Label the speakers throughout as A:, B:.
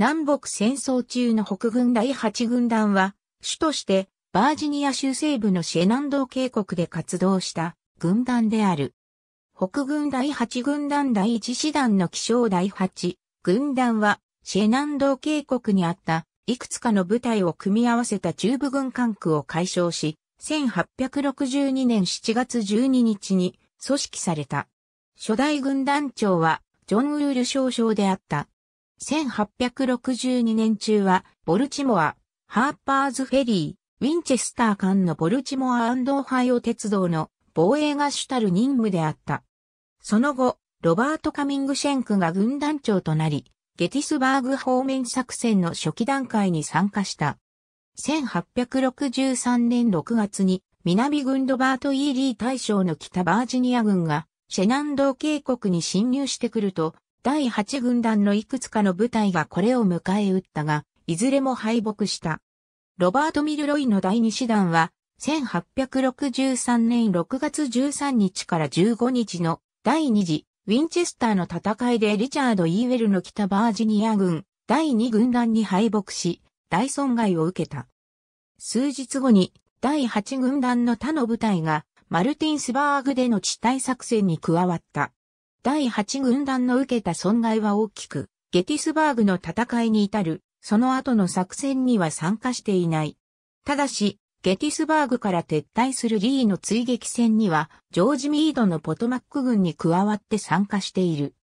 A: 南北戦争中の北軍第8軍団は、主としてバージニア州西部のシェナンドー渓谷で活動した軍団である。北軍第8軍団第1師団の気象第8軍団は、シェナンドー渓谷にあったいくつかの部隊を組み合わせた中部軍管区を解消し、1862年7月12日に組織された。初代軍団長は、ジョン・ウール少将であった。1862年中は、ボルチモア、ハーパーズフェリー、ウィンチェスター間のボルチモアオハイオ鉄道の防衛が主たる任務であった。その後、ロバート・カミングシェンクが軍団長となり、ゲティスバーグ方面作戦の初期段階に参加した。1863年6月に、南軍ロバート・イーリー大将の北バージニア軍が、シェナンドー渓谷に侵入してくると、第8軍団のいくつかの部隊がこれを迎え撃ったが、いずれも敗北した。ロバート・ミルロイの第2師団は、1863年6月13日から15日の第2次ウィンチェスターの戦いでリチャード・イーウェルの北バージニア軍第2軍団に敗北し、大損害を受けた。数日後に第8軍団の他の部隊がマルティンスバーグでの地対作戦に加わった。第8軍団の受けた損害は大きく、ゲティスバーグの戦いに至る、その後の作戦には参加していない。ただし、ゲティスバーグから撤退するリーの追撃戦には、ジョージ・ミードのポトマック軍に加わって参加している。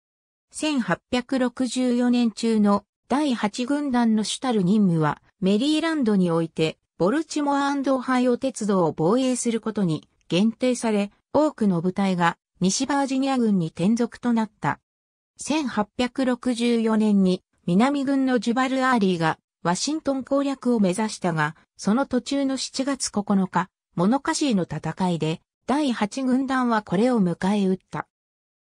A: 1864年中の第8軍団の主たる任務は、メリーランドにおいて、ボルチモアオハイオ鉄道を防衛することに限定され、多くの部隊が西バージニア軍に転属となった。1864年に南軍のジュバルアーリーがワシントン攻略を目指したが、その途中の7月9日、モノカシーの戦いで第8軍団はこれを迎え撃った。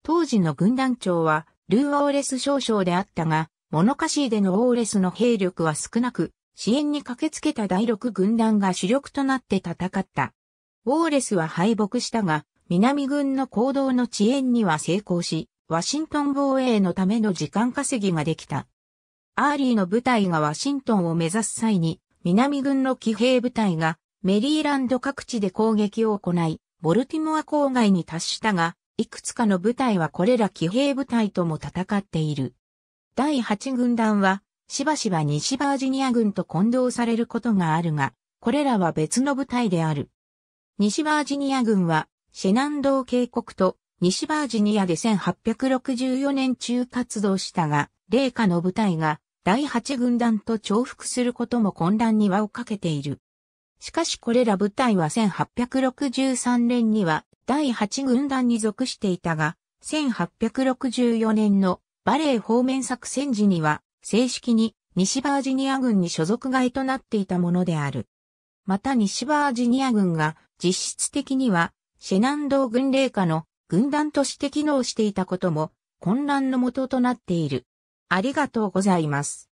A: 当時の軍団長はルー・オーレス少将であったが、モノカシーでのオーレスの兵力は少なく、支援に駆けつけた第6軍団が主力となって戦った。ウォーレスは敗北したが、南軍の行動の遅延には成功し、ワシントン防衛のための時間稼ぎができた。アーリーの部隊がワシントンを目指す際に、南軍の騎兵部隊がメリーランド各地で攻撃を行い、ボルティモア郊外に達したが、いくつかの部隊はこれら騎兵部隊とも戦っている。第8軍団は、しばしば西バージニア軍と混同されることがあるが、これらは別の部隊である。西バージニア軍はシェナンドー渓谷と西バージニアで1864年中活動したが、霊下の部隊が第8軍団と重複することも混乱に輪をかけている。しかしこれら部隊は1863年には第8軍団に属していたが、1864年のバレー方面作戦時には正式に西バージニア軍に所属外となっていたものである。また西バージニア軍が実質的にはシェナンドー軍令下の軍団として機能していたことも混乱のもととなっている。ありがとうございます。